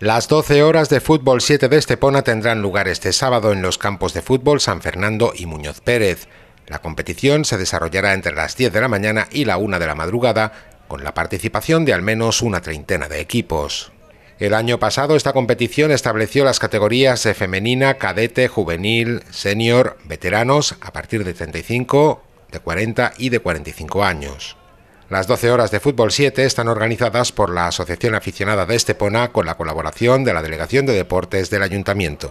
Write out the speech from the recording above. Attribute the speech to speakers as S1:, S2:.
S1: Las 12 horas de fútbol 7 de Estepona tendrán lugar este sábado en los campos de fútbol San Fernando y Muñoz Pérez. La competición se desarrollará entre las 10 de la mañana y la 1 de la madrugada, con la participación de al menos una treintena de equipos. El año pasado esta competición estableció las categorías de femenina, cadete, juvenil, senior, veteranos a partir de 35, de 40 y de 45 años. Las 12 horas de Fútbol 7 están organizadas por la Asociación Aficionada de Estepona con la colaboración de la Delegación de Deportes del Ayuntamiento.